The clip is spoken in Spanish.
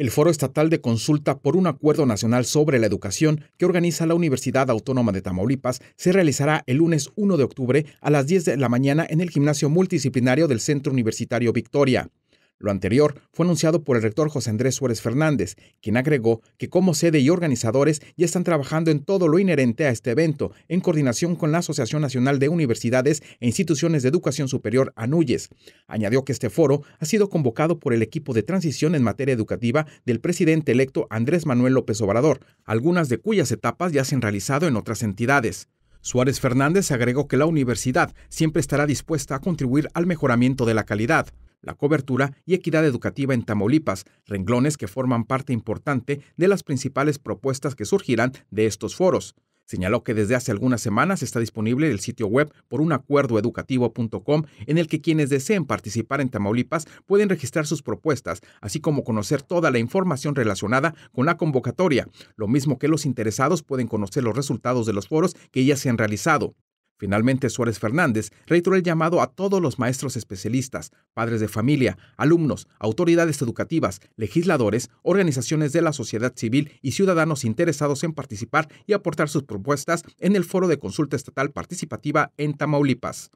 el Foro Estatal de Consulta por un Acuerdo Nacional sobre la Educación que organiza la Universidad Autónoma de Tamaulipas se realizará el lunes 1 de octubre a las 10 de la mañana en el gimnasio multidisciplinario del Centro Universitario Victoria. Lo anterior fue anunciado por el rector José Andrés Suárez Fernández, quien agregó que como sede y organizadores ya están trabajando en todo lo inherente a este evento, en coordinación con la Asociación Nacional de Universidades e Instituciones de Educación Superior ANUYES. Añadió que este foro ha sido convocado por el equipo de transición en materia educativa del presidente electo Andrés Manuel López Obrador, algunas de cuyas etapas ya se han realizado en otras entidades. Suárez Fernández agregó que la universidad siempre estará dispuesta a contribuir al mejoramiento de la calidad, la cobertura y equidad educativa en Tamaulipas, renglones que forman parte importante de las principales propuestas que surgirán de estos foros. Señaló que desde hace algunas semanas está disponible el sitio web por unacuerdoeducativo.com en el que quienes deseen participar en Tamaulipas pueden registrar sus propuestas, así como conocer toda la información relacionada con la convocatoria, lo mismo que los interesados pueden conocer los resultados de los foros que ya se han realizado. Finalmente, Suárez Fernández reiteró el llamado a todos los maestros especialistas, padres de familia, alumnos, autoridades educativas, legisladores, organizaciones de la sociedad civil y ciudadanos interesados en participar y aportar sus propuestas en el foro de consulta estatal participativa en Tamaulipas.